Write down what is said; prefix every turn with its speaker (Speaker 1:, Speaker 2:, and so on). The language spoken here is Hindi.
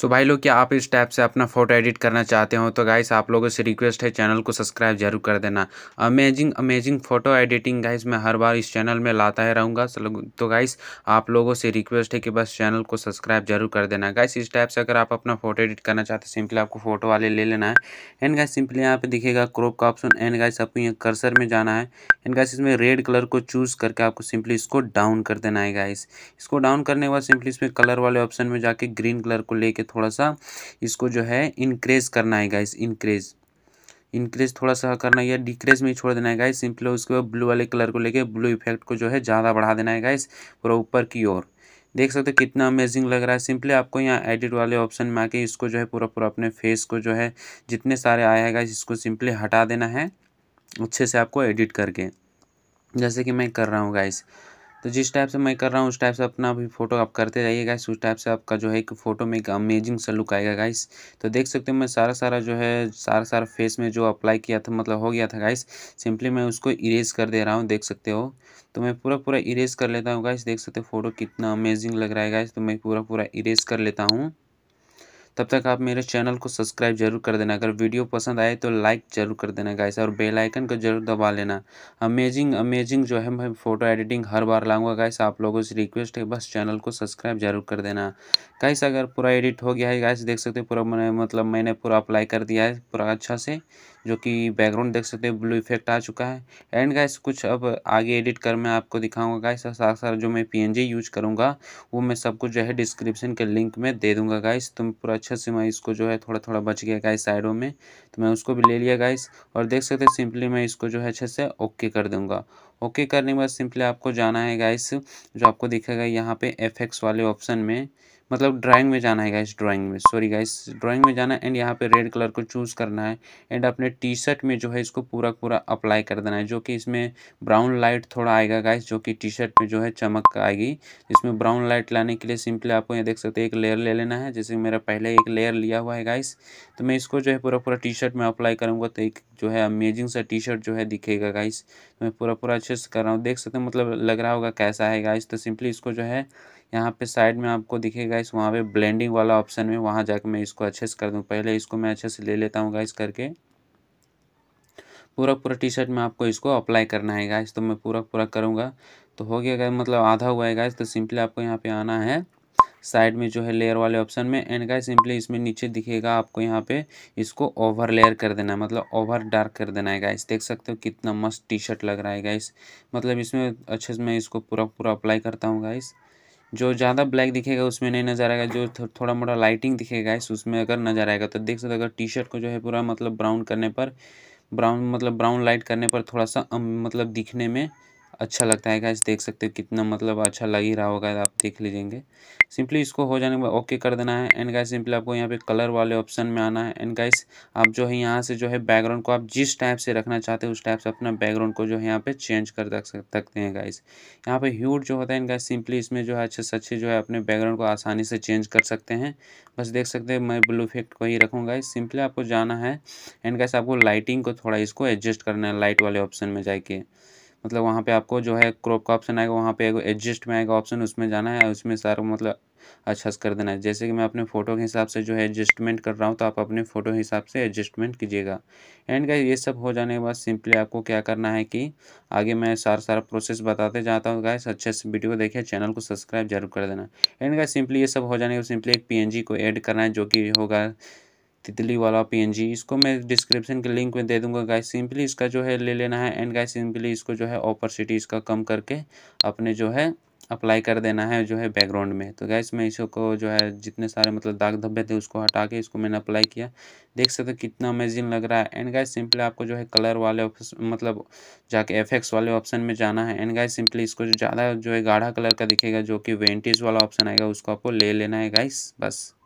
Speaker 1: सो भाई लोग क्या आप इस टाइप से अपना फोटो एडिट करना चाहते हो तो गाइस आप लोगों से रिक्वेस्ट है चैनल को सब्सक्राइब जरूर कर देना amazing amazing photo editing guys मैं हर बार इस चैनल में लाता है रहूँगा तो गाइस आप लोगों से रिक्वेस्ट है कि बस चैनल को सब्सक्राइब जरूर कर देना गाइस इस टाइप से अगर आप अपना फोटो एडिट करना चाहते हैं सिंपली आपको फोटो वाले ले लेना है एंड गाइस सिंपली यहाँ पे दिखेगा क्रोप का ऑप्शन एंड गाइस आपको यहाँ कर्सर में जाना है एंड गाइस इसमें रेड कलर को चूज़ करके आपको सिंपली इसको डाउन कर देना है गाइस इसको डाउन करने के बाद सिंपली इसमें कलर वाले ऑप्शन में जाके ग्रीन कलर को लेके थोड़ा सा इसको जो है इनक्रेज करना है गाइस इनक्रेज इंक्रीज थोड़ा सा करना है या डिक्रीज में छोड़ देना है गाइस सिंपली उसके बाद ब्लू वाले कलर को लेके ब्लू इफेक्ट को जो है ज़्यादा बढ़ा देना है गाइस पूरा ऊपर की ओर देख सकते हो कितना अमेजिंग लग रहा है सिंपली आपको यहाँ एडिट वाले ऑप्शन में आके इसको जो है पूरा पूरा अपने फेस को जो है जितने सारे आए हैं गाइस इसको सिंपली हटा देना है अच्छे से आपको एडिट करके जैसे कि मैं कर रहा हूँ गाइस तो जिस टाइप से मैं कर रहा हूँ उस टाइप से अपना भी फोटो आप करते जाइए गाइस उस टाइप से आपका जो है कि फ़ोटो में एक अमेजिंग सा लुक आएगा गाइस तो देख सकते हो मैं सारा सारा जो है सारा सारा फेस में जो अप्लाई किया था मतलब हो गया था गाइस सिंपली मैं उसको इरेज कर दे रहा हूँ देख सकते हो तो मैं पूरा पूरा इरेज कर लेता हूँ गाइस देख सकते हो फोटो कितना अमेजिंग लग रहा है गाइस तो मैं पूरा पूरा इरेज कर लेता हूँ तब तक आप मेरे चैनल को सब्सक्राइब जरूर कर देना अगर वीडियो पसंद आए तो लाइक जरूर कर देना गाइस और बेल आइकन को जरूर दबा लेना अमेजिंग अमेजिंग जो है मैं फ़ोटो एडिटिंग हर बार लाऊंगा गाइस आप लोगों से रिक्वेस्ट है बस चैनल को सब्सक्राइब जरूर कर देना गाइस अगर पूरा एडिट हो गया है गाइस देख सकते हो पूरा मतलब मैंने पूरा अप्लाई कर दिया है पूरा अच्छा से जो कि बैकग्राउंड देख सकते हैं ब्लू इफेक्ट आ चुका है एंड गाइस कुछ अब आगे एडिट कर मैं आपको दिखाऊंगा गाइस और साथ साथ जो मैं पीएनजी यूज करूंगा वो मैं सब कुछ जो है डिस्क्रिप्शन के लिंक में दे दूंगा गाइस तुम पूरा अच्छे से मैं इसको जो है थोड़ा थोड़ा बच गया गाइस साइडों में तो मैं उसको भी ले लिया गाइस और देख सकते सिंपली मैं इसको जो है अच्छे से ओके कर दूँगा ओके करने के बाद सिंपली आपको जाना है गाइस जो आपको दिखेगा यहाँ पर एफ वाले ऑप्शन में मतलब ड्राइंग में जाना है गाइस ड्राइंग में सॉरी गाइस ड्राइंग में जाना है एंड यहाँ पे रेड कलर को चूज़ करना है एंड अपने टी शर्ट में जो है इसको पूरा पूरा अप्लाई कर देना है जो कि इसमें ब्राउन लाइट थोड़ा आएगा गाइस जो कि टी शर्ट में जो है चमक आएगी इसमें ब्राउन लाइट लाने के लिए सिंपली आपको यहाँ देख सकते हैं एक लेयर ले लेना है जैसे मेरा पहले एक लेयर लिया हुआ है गाइस तो मैं इसको जो है पूरा पूरा टी शर्ट में अप्लाई करूँगा तो एक जो है अमेजिंग सा टी शर्ट जो है दिखेगा गाइस तो मैं पूरा पूरा अच्छे से कर रहा हूँ देख सकते मतलब लग रहा होगा कैसा है गाइस तो सिंपली इसको जो है यहाँ पे साइड में आपको दिखेगा गाइस वहाँ पे ब्लेंडिंग वाला ऑप्शन में वहाँ जाकर मैं इसको अच्छे से कर दूँ पहले इसको मैं अच्छे से ले लेता हूँ गाइस करके पूरा पूरा टी शर्ट में आपको इसको अप्लाई करना है गाइस तो मैं पूरा पूरा करूँगा तो हो गया गाइस मतलब आधा हुआ है गाइस तो सिंपली आपको यहाँ पर आना है साइड में जो है लेयर वाले ऑप्शन में एंड गाइस सिंपली इसमें नीचे दिखेगा आपको यहाँ पे इसको ओवर लेयर कर देना है मतलब ओवर डार्क कर देना है गाइस देख सकते हो कितना मस्त टी शर्ट लग रहा है गाइस मतलब इसमें अच्छे से मैं इसको पूरा पूरा अप्लाई करता हूँ गाइस जो ज़्यादा ब्लैक दिखेगा उसमें नहीं नज़र आएगा जो थो, थोड़ा मोटा लाइटिंग दिखेगा इस उसमें अगर नज़र आएगा तो देख सकते अगर टी शर्ट को जो है पूरा मतलब ब्राउन करने पर ब्राउन मतलब ब्राउन लाइट करने पर थोड़ा सा मतलब दिखने में अच्छा लगता है गाइस देख सकते हो कितना मतलब अच्छा लग ही रहा होगा आप देख लीजिएंगे सिंपली इसको हो जाने के बाद ओके कर देना है एंड गाइस सिंपली आपको यहाँ पे कलर वाले ऑप्शन में आना है एंड गाइस आप जो है यहाँ से जो है बैकग्राउंड को आप जिस टाइप से रखना चाहते हो उस टाइप से अपना बैकग्राउंड को जो है यहाँ पे चेंज कर सकते हैं गाइस यहाँ पे ह्यूड जो होता है एंड गाइस सिंपली इसमें जो है अच्छे से अच्छे जो है अपने बैकग्राउंड को आसानी से चेंज कर सकते हैं बस देख सकते हैं मैं ब्लू इफेक्ट को ही रखूँगा इस सिंपली आपको जाना है एंड गाइस आपको लाइटिंग को थोड़ा इसको एडजस्ट करना है लाइट वाले ऑप्शन में जाके मतलब वहाँ पे आपको जो है क्रॉप का ऑप्शन आएगा वहाँ पे एडजस्ट में आएगा ऑप्शन उसमें जाना है उसमें सारा मतलब अच्छा से कर देना है जैसे कि मैं अपने फ़ोटो के हिसाब से जो है एडजस्टमेंट कर रहा हूँ तो आप अपने फ़ोटो के हिसाब से एडजस्टमेंट कीजिएगा एंड का ये सब हो जाने के बाद सिंपली आपको क्या करना है कि आगे मैं सारा सारा प्रोसेस बताते जाता हूँ गाइस अच्छे से वीडियो देखिए चैनल को सब्सक्राइब जरूर कर देना एंड का सिंपली ये सब हो जाने के बाद सिंपली एक पी को ऐड करना है जो कि होगा तितली वाला पीएनजी इसको मैं डिस्क्रिप्शन के लिंक में दे दूंगा गाइस सिंपली इसका जो है ले लेना है एंड गाइस सिंपली इसको जो है ऑपरसिटी इसका कम करके अपने जो है अप्लाई कर देना है जो है बैकग्राउंड में तो गैस मैं इसको जो है जितने सारे मतलब दाग धब्बे थे उसको हटा के इसको मैंने अप्लाई किया देख सकते हो कितना अमेजिंग लग रहा है एंड गैस सिंपली आपको जो है कलर वाले मतलब जाके एफेक्ट्स वाले ऑप्शन में जाना है एंड गैस सिंपली इसको जो ज़्यादा जो है गाढ़ा कलर का दिखेगा जो कि वेंटेज वाला ऑप्शन आएगा उसको आपको ले लेना है गाइस बस